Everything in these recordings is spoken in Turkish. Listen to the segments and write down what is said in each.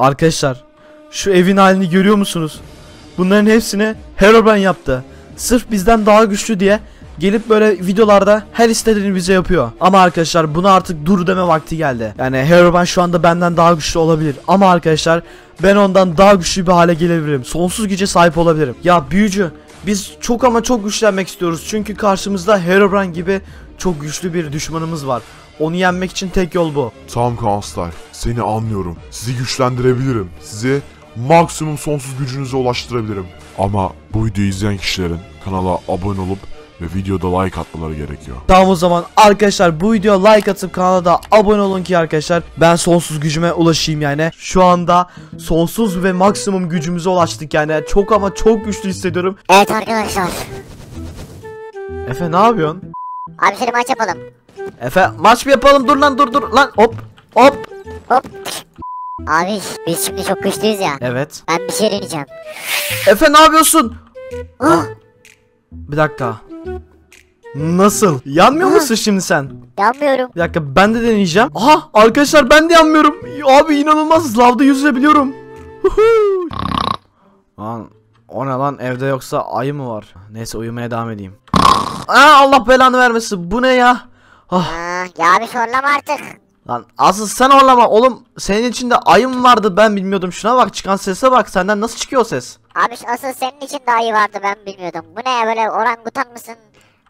Arkadaşlar şu evin halini görüyor musunuz? Bunların hepsini Herobrine yaptı. Sırf bizden daha güçlü diye gelip böyle videolarda her istediğini bize yapıyor. Ama arkadaşlar buna artık dur deme vakti geldi. Yani Herobrine şu anda benden daha güçlü olabilir. Ama arkadaşlar ben ondan daha güçlü bir hale gelebilirim. Sonsuz güce sahip olabilirim. Ya büyücü biz çok ama çok güçlenmek istiyoruz. Çünkü karşımızda Herobrine gibi çok güçlü bir düşmanımız var. Onu yenmek için tek yol bu. Tamam Kansler, seni anlıyorum. Sizi güçlendirebilirim. Sizi maksimum sonsuz gücünüze ulaştırabilirim. Ama bu videoyu izleyen kişilerin kanala abone olup ve videoda like atmaları gerekiyor. Tamam o zaman arkadaşlar bu videoya like atıp kanala da abone olun ki arkadaşlar ben sonsuz gücüme ulaşayım yani. Şu anda sonsuz ve maksimum gücümüze ulaştık yani. Çok ama çok güçlü hissediyorum. Evet arkadaşlar. Efe ne yapıyorsun? Abi şöyle maç yapalım. Efe maç mı yapalım? Dur lan dur dur lan hop hop. Hop. Abi biz şimdi çok güçlüyüz ya. Evet. Ben bir şey deneyeceğim. Efe ne yapıyorsun? Ah. Ah. Bir dakika. Nasıl? Yanmıyor ah. musun şimdi sen? Yanmıyorum. Bir dakika ben de deneyeceğim. Aha arkadaşlar ben de yanmıyorum. Abi inanılmaz lavda yüzebiliyorum. lan o ne lan evde yoksa ayı mı var? Neyse uyumaya devam edeyim. Aa, Allah belanı vermesin. Bu ne ya? Ah. ya bir sorlama artık. Lan asıl sen orlama oğlum senin içinde ayım vardı ben bilmiyordum şuna bak çıkan sese bak senden nasıl çıkıyor ses? Abi asıl senin içinde ayı vardı ben bilmiyordum bu ne ya böyle orangutan mısın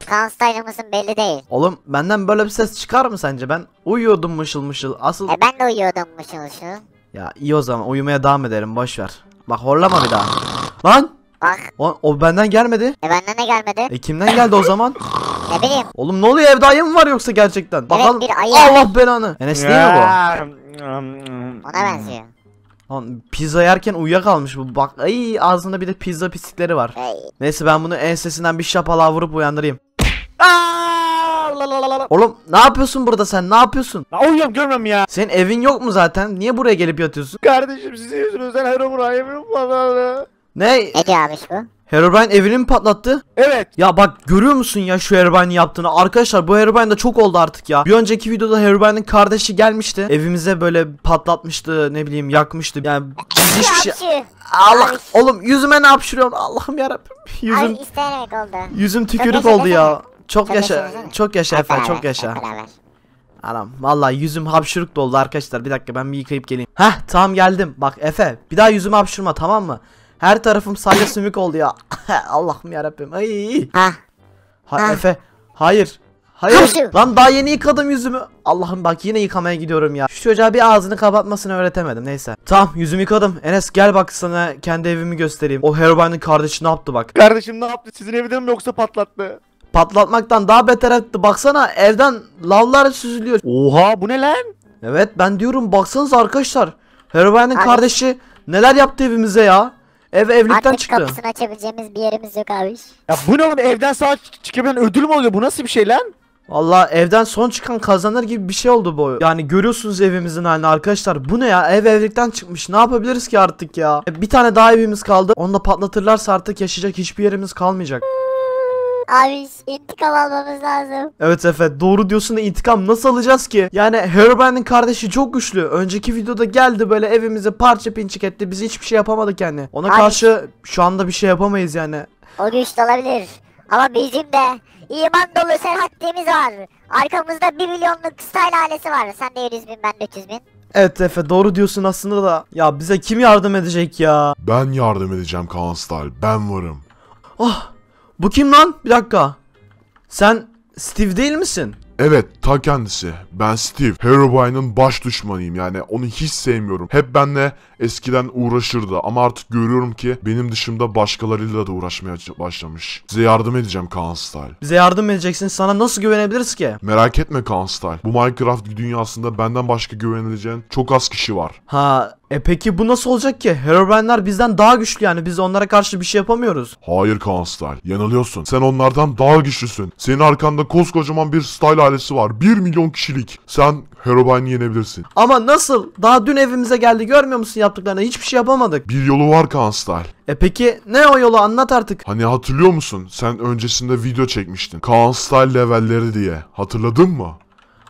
Kanstaylı mısın belli değil. Oğlum benden böyle bir ses çıkar mı sence ben uyuyordum mışıl mışıl asıl. E ben de uyuyordum mışıl mışıl. Ya iyi o zaman uyumaya devam edelim boşver. Bak horlama bir daha. Lan Bak. O, o benden gelmedi. E benden de gelmedi. E kimden geldi o zaman? ne bileyim. Oğlum ne oluyor evde ayı mı var yoksa gerçekten? Evet, Bakalım. Bir ayı Allah belanı. Enes değil mi bu? Ona benziyor. Lan pizza yerken uyuyakalmış bu bak ay ağzında bir de pizza pislikleri var. Ay. Neyse ben bunu ensesinden bir şapala vurup uyandırayım. Oğlum ne yapıyorsun burada sen ne yapıyorsun? Ya uyuyorum görmem ya. Senin evin yok mu zaten? Niye buraya gelip yatıyorsun? Kardeşim sizin yüzünüzden her umur ayımın ne? Ne diyor abi bu? Herobrine evini mi patlattı? Evet. Ya bak görüyor musun ya şu Herobrine'in yaptığını? Arkadaşlar bu Herobrine de çok oldu artık ya. Bir önceki videoda Herobrine'in kardeşi gelmişti. Evimize böyle patlatmıştı ne bileyim yakmıştı. Yani biz hiçbir şey... Allah oğlum yüzüme ne yapıştırıyorsun Allah'ım yarabbim. Yüzüm, Ay isteyerek oldu. Yüzüm tükürük oldu ya. Çok, çok yaşa, çok yaşa efendim çok yaşa. Anam vallahi yüzüm hapşırık doldu arkadaşlar. Bir dakika ben bir yıkayıp geleyim. Heh tamam geldim. Bak Efe bir daha yüzümü hapşırma tamam mı? Her tarafım sadece sümük oldu ya. Allah'ım yarabbim. Ay. Ha. ha Efe. Hayır. Hayır. Lan daha yeni yıkadım yüzümü. Allah'ım bak yine yıkamaya gidiyorum ya. Şu çocuğa bir ağzını kapatmasını öğretemedim neyse. Tamam yüzümü yıkadım. Enes gel bak sana kendi evimi göstereyim. O Herobrine'in kardeşi ne yaptı bak. Kardeşim ne yaptı? Sizin evde mi yoksa patlattı? Patlatmaktan daha beter etti. Baksana evden lavlar süzülüyor. Oha bu ne lan? Evet ben diyorum baksanız arkadaşlar. Herobrine'in kardeşi neler yaptı evimize ya. Ev evlilikten Artık çıktı. kapısını açabileceğimiz bir yerimiz yok abi. Ya bu ne oğlum evden sağ çık- çıkabilen ödül mü oluyor bu nasıl bir şey lan? Valla evden son çıkan kazanır gibi bir şey oldu bu. Yani görüyorsunuz evimizin halini arkadaşlar. Bu ne ya? Ev evlilikten çıkmış. Ne yapabiliriz ki artık ya? Bir tane daha evimiz kaldı. Onu da patlatırlarsa artık yaşayacak hiçbir yerimiz kalmayacak. Abi intikam almamız lazım. Evet Efe doğru diyorsun da intikam nasıl alacağız ki? Yani Herobrine'in kardeşi çok güçlü. Önceki videoda geldi böyle evimizi parça pinçik etti. Biz hiçbir şey yapamadık yani. Ona Abi. karşı şu anda bir şey yapamayız yani. O güçlü olabilir. Ama bizim de iman dolu serhatliğimiz var. Arkamızda 1 milyonluk style ailesi var. Sen de 100 bin ben de 300 bin. Evet Efe doğru diyorsun aslında da ya bize kim yardım edecek ya? Ben yardım edeceğim Kaan Star. Ben varım. Ah bu kim lan? Bir dakika. Sen Steve değil misin? Evet ta kendisi. Ben Steve. Herobrine'ın baş düşmanıyım yani onu hiç sevmiyorum. Hep benle eskiden uğraşırdı ama artık görüyorum ki benim dışımda başkalarıyla da uğraşmaya başlamış. Size yardım edeceğim Kaan Style. Bize yardım edeceksin sana nasıl güvenebiliriz ki? Merak etme Kaan Style. Bu Minecraft dünyasında benden başka güvenileceğin çok az kişi var. Ha e peki bu nasıl olacak ki? Herobrine'ler bizden daha güçlü yani biz onlara karşı bir şey yapamıyoruz. Hayır Kaan yanılıyorsun. Sen onlardan daha güçlüsün. Senin arkanda koskocaman bir Style ailesi var. 1 milyon kişilik. Sen Herobrine'i yenebilirsin. Ama nasıl? Daha dün evimize geldi görmüyor musun yaptıklarını? Hiçbir şey yapamadık. Bir yolu var Kaan E peki ne o yolu anlat artık. Hani hatırlıyor musun? Sen öncesinde video çekmiştin. Kaan levelleri diye. Hatırladın mı?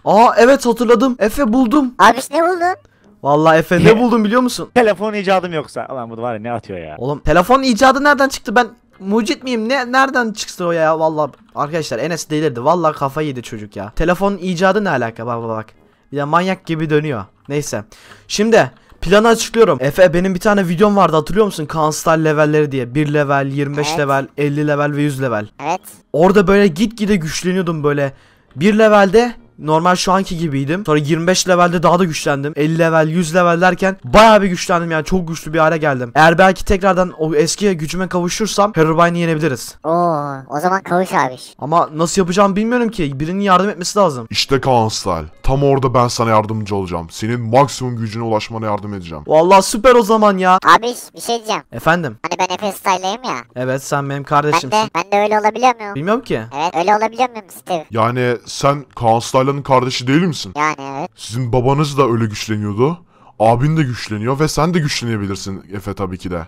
Aa evet hatırladım. Efe buldum. Abi ne buldun? Vallahi Efe ne buldun biliyor musun? Telefon icadım yoksa. Ulan bu var ya ne atıyor ya. Oğlum telefon icadı nereden çıktı? Ben mucit miyim? Ne nereden çıktı o ya? Vallahi arkadaşlar Enes delirdi. Vallahi kafa yedi çocuk ya. Telefon icadı ne alaka? Bak bak bak. Bir de manyak gibi dönüyor. Neyse. Şimdi planı açıklıyorum. Efe benim bir tane videom vardı hatırlıyor musun? Kanstar levelleri diye. 1 level, 25 evet. level, 50 level ve 100 level. Evet. Orada böyle git gide güçleniyordum böyle. 1 levelde normal şu anki gibiydim. Sonra 25 levelde daha da güçlendim. 50 level 100 level derken baya bir güçlendim yani çok güçlü bir hale geldim. Eğer belki tekrardan o eski gücüme kavuşursam Herobrine'i yenebiliriz. Oo, o zaman kavuş abi. Ama nasıl yapacağım bilmiyorum ki. Birinin yardım etmesi lazım. İşte Kaan Style. Tam orada ben sana yardımcı olacağım. Senin maksimum gücüne ulaşmana yardım edeceğim. Vallahi süper o zaman ya. Abi bir şey diyeceğim. Efendim? Hani ben Efe Style'layım ya. Evet sen benim kardeşimsin. Ben de, ben de öyle olabiliyor muyum? Bilmiyorum ki. Evet öyle olabiliyor muyum Steve? Yani sen Kaan Style'a Barbarların kardeşi değil misin? Yani evet. Sizin babanız da öyle güçleniyordu. Abin de güçleniyor ve sen de güçlenebilirsin Efe tabii ki de.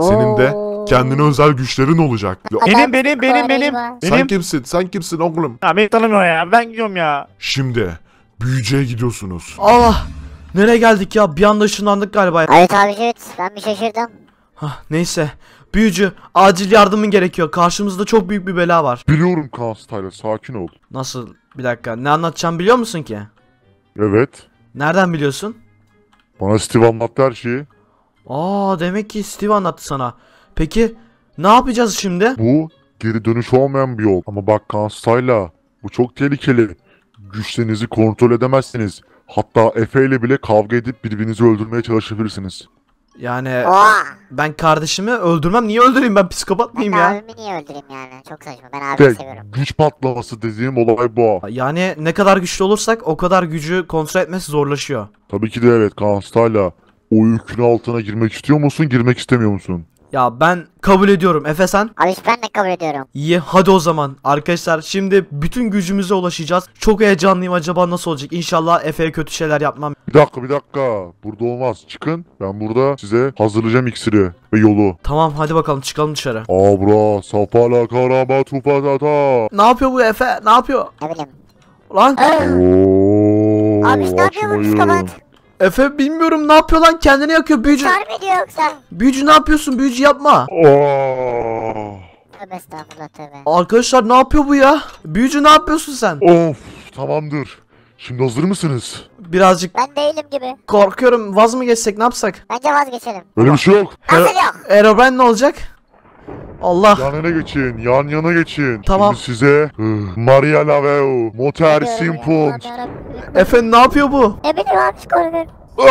Senin de kendine özel güçlerin olacak. Benim benim benim benim. Sen kimsin? Sen kimsin oğlum? Ya beni tanımıyor ya. Ben gidiyorum ya. Şimdi büyücüye gidiyorsunuz. Allah! Nereye geldik ya? Bir anda ışınlandık galiba. Evet abi evet. Ben bir şaşırdım. Hah, neyse. Büyücü, acil yardımın gerekiyor. Karşımızda çok büyük bir bela var. Biliyorum Kaan Style, sakin ol. Nasıl? Bir dakika ne anlatacağım biliyor musun ki? Evet. Nereden biliyorsun? Bana Steve anlattı her şeyi. Aa demek ki Steve anlattı sana. Peki ne yapacağız şimdi? Bu geri dönüş olmayan bir yol. Ama bak Kansayla bu çok tehlikeli. Güçlerinizi kontrol edemezsiniz. Hatta Efe ile bile kavga edip birbirinizi öldürmeye çalışabilirsiniz. Yani Oha! ben kardeşimi öldürmem. Niye öldüreyim ben psikopat mıyım Ben ya? abimi niye öldüreyim yani? Çok saçma. Ben abimi Tek seviyorum. güç patlaması dediğim olay bu. Yani ne kadar güçlü olursak o kadar gücü kontrol etmesi zorlaşıyor. Tabii ki de evet Kaan Stala. O yükün altına girmek istiyor musun, girmek istemiyor musun? Ya ben kabul ediyorum. Efe sen? Abi ben de kabul ediyorum. İyi hadi o zaman. Arkadaşlar şimdi bütün gücümüze ulaşacağız. Çok heyecanlıyım acaba nasıl olacak? İnşallah Efe'ye kötü şeyler yapmam. Bir dakika bir dakika. Burada olmaz. Çıkın. Ben burada size hazırlayacağım iksiri ve yolu. Tamam hadi bakalım çıkalım dışarı. Abra safala karama tupatata. Ne yapıyor bu Efe? Ne yapıyor? Ne bileyim. Lan. Oo, Abi ne yapıyor bu Efe bilmiyorum ne yapıyor lan kendini yakıyor büyücü. Kar mı diyor yoksa? Büyücü ne yapıyorsun büyücü yapma. Oh. Tövbe estağfurullah tövbe. Arkadaşlar ne yapıyor bu ya? Büyücü ne yapıyorsun sen? Of tamamdır. Şimdi hazır mısınız? Birazcık Ben değilim gibi. korkuyorum vaz mı geçsek ne yapsak? Bence vazgeçelim. Öyle bir şey yok. Nasıl yok? Eroben ne olacak? Allah. Yan yana geçin. Yan yana geçin. Tamam. Şimdi size Maria Laveu, Motor Simpund. Efendim ne yapıyor bu? Ne bileyim abi skorudur. Ah!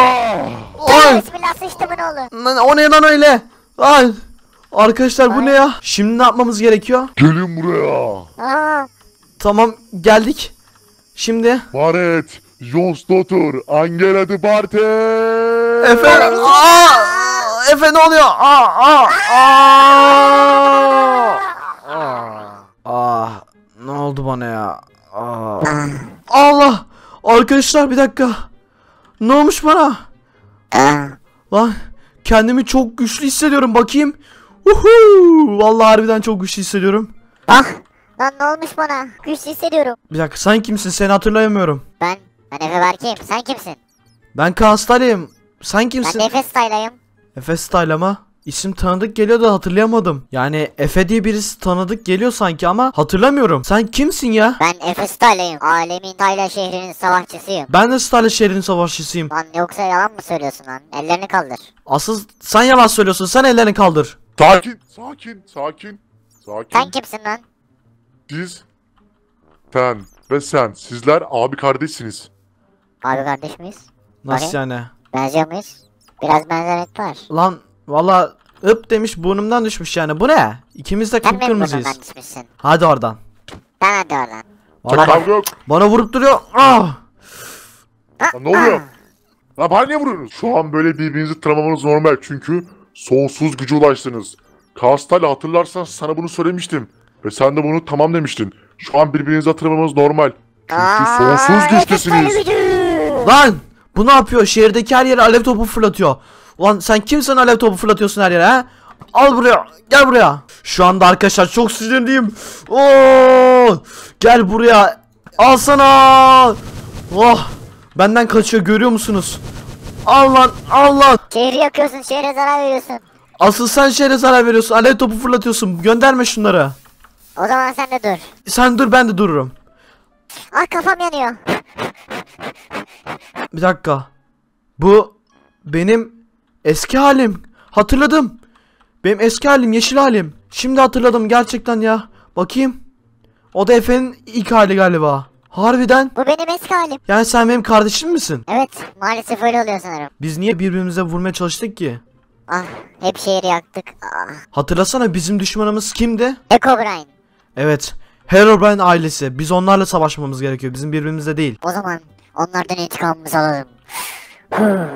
Ay. oğlu. O ne lan öyle? Ay. Arkadaşlar Ay. bu ne ya? Şimdi ne yapmamız gerekiyor? Gelin buraya. Aa. Tamam geldik. Şimdi. Maret, Jons Dotur, Angela de Barte. Efendim. Aa. Efe ne oluyor? Aa, aa, aa. Aa. Aa. Ne oldu bana ya? Aa. Allah! Arkadaşlar bir dakika. Ne olmuş bana? Lan kendimi çok güçlü hissediyorum bakayım. Uhu! Vallahi harbiden çok güçlü hissediyorum. Bak. Ah! Lan ne olmuş bana? Güçlü hissediyorum. Bir dakika sen kimsin? Seni hatırlayamıyorum. Ben ben Efe Berk'im. Sen kimsin? Ben Kastalya'yım. Sen kimsin? Ben Efe Style'ayım. Efe Style ama İsim tanıdık geliyor da hatırlayamadım. Yani Efe diye birisi tanıdık geliyor sanki ama hatırlamıyorum. Sen kimsin ya? Ben Efe Stalin'im. Alemin Tayla şehrinin savaşçısıyım. Ben de Stalin şehrinin savaşçısıyım. Lan yoksa yalan mı söylüyorsun lan? Ellerini kaldır. Asıl sen yalan söylüyorsun. Sen ellerini kaldır. Sakin, sakin, sakin. Sakin. Sen kimsin lan? Siz, sen ve sen. Sizler abi kardeşsiniz. Abi kardeş miyiz? Nasıl Bakayım. yani? Benziyor muyuz? Biraz benzerlik var. Lan valla ıp demiş burnumdan düşmüş yani. Bu ne? İkimiz de Sen kıpkırmızıyız. Hadi oradan. Ben hadi oradan. Valla bana vurup duruyor. Ah! ah ne oluyor? Ah. Lan bana niye vuruyorsunuz? Şu an böyle birbirinizi tırmanmanız normal çünkü sonsuz güce ulaştınız. Kastal'ı hatırlarsan sana bunu söylemiştim. Ve sen de bunu tamam demiştin. Şu an birbirinizi tırmanmanız normal. Çünkü sonsuz güçlüsünüz. Lan! Bu ne yapıyor? Şehirdeki her yere alev topu fırlatıyor. Ulan sen kimsin alev topu fırlatıyorsun her yere ha? Al buraya. Gel buraya. Şu anda arkadaşlar çok sinirliyim. Oo! Gel buraya. Al sana. Oh! Benden kaçıyor görüyor musunuz? Al lan, al lan. Şehri yakıyorsun, şehre zarar veriyorsun. Asıl sen şehre zarar veriyorsun. Alev topu fırlatıyorsun. Gönderme şunları. O zaman sen de dur. Sen dur ben de dururum. Ah kafam yanıyor. Bir dakika. Bu benim eski halim. Hatırladım. Benim eski halim yeşil halim. Şimdi hatırladım gerçekten ya. Bakayım. O da Efe'nin ilk hali galiba. Harbiden. Bu benim eski halim. Yani sen benim kardeşim misin? Evet maalesef öyle oluyor sanırım. Biz niye birbirimize vurmaya çalıştık ki? Ah hep şehri yaktık. Ah. Hatırlasana bizim düşmanımız kimdi? Hecobrine. Evet. Herobrine ailesi. Biz onlarla savaşmamız gerekiyor. Bizim birbirimize değil. O zaman Onlardan intikamımızı alalım.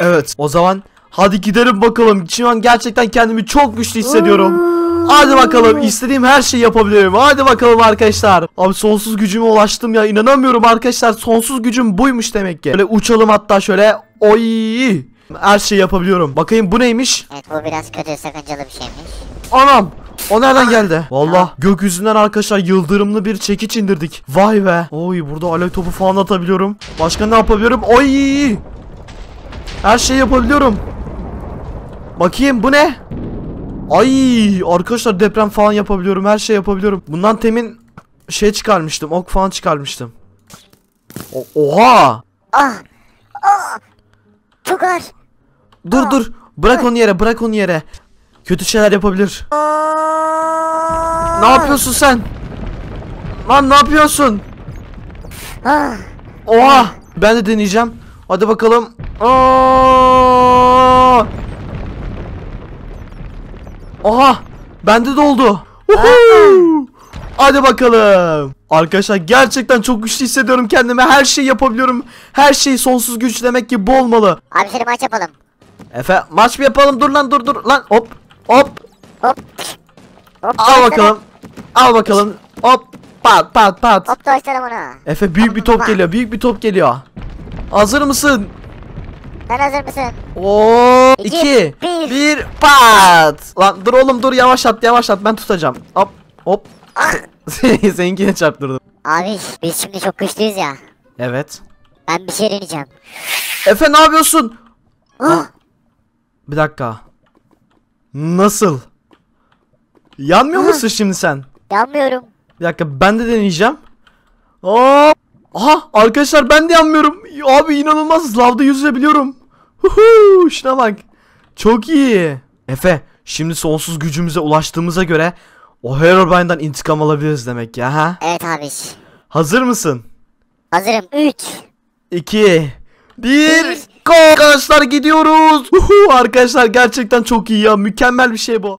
evet o zaman hadi gidelim bakalım. Şu an gerçekten kendimi çok güçlü hissediyorum. Hadi bakalım istediğim her şeyi yapabilirim. Hadi bakalım arkadaşlar. Abi sonsuz gücüme ulaştım ya. inanamıyorum arkadaşlar. Sonsuz gücüm buymuş demek ki. Böyle uçalım hatta şöyle. Oy. Her şeyi yapabiliyorum. Bakayım bu neymiş? Evet bu biraz kötü sakıncalı bir şeymiş. Anam o nereden geldi? Valla gökyüzünden arkadaşlar yıldırımlı bir çekiç indirdik. Vay be. Oy burada alev topu falan atabiliyorum. Başka ne yapabiliyorum? Oy. Her şeyi yapabiliyorum. Bakayım bu ne? Ay arkadaşlar deprem falan yapabiliyorum. Her şey yapabiliyorum. Bundan temin şey çıkarmıştım. Ok falan çıkarmıştım. O oha. Ah. ah! Çok ağır. Dur ah. dur. Bırak ah. onu yere. Bırak onu yere. Kötü şeyler yapabilir. Aa. Ah. Ne yapıyorsun sen? Lan ne yapıyorsun? Oha! Ben de deneyeceğim. Hadi bakalım. Aa! Oha! Bende de oldu. Hadi bakalım. Arkadaşlar gerçekten çok güçlü hissediyorum kendimi. Her şeyi yapabiliyorum. Her şey sonsuz güç demek ki bu olmalı. Abi şöyle maç yapalım. Efe maç mı yapalım? Dur lan dur dur. Lan hop hop. Hop. Hop, Al bakalım. Al bakalım. Hop pat pat pat. Hop doysalım onu. Efe büyük bir top geliyor. Büyük bir top geliyor. Hazır mısın? Ben hazır mısın? Oo 2 1 pat. Lan dur oğlum dur yavaşlat yavaşlat ben tutacağım. Hop hop. Ah. Seninkine çarptırdım. Abi biz şimdi çok güçlüyüz ya. Evet. Ben bir şey deneyeceğim. Efe ne yapıyorsun? Ah. Bir dakika. Nasıl? Yanmıyor musun şimdi sen? Yanmıyorum. Bir dakika ben de deneyeceğim. Aa, aha arkadaşlar ben de yanmıyorum. Abi inanılmaz lavda yüzebiliyorum. Huhu şuna bak. Çok iyi. Efe şimdi sonsuz gücümüze ulaştığımıza göre o Herobrine'dan intikam alabiliriz demek ya ha? Evet abi. Hazır mısın? Hazırım. 3 2 1 Arkadaşlar gidiyoruz. Uhu, arkadaşlar gerçekten çok iyi ya. Mükemmel bir şey bu.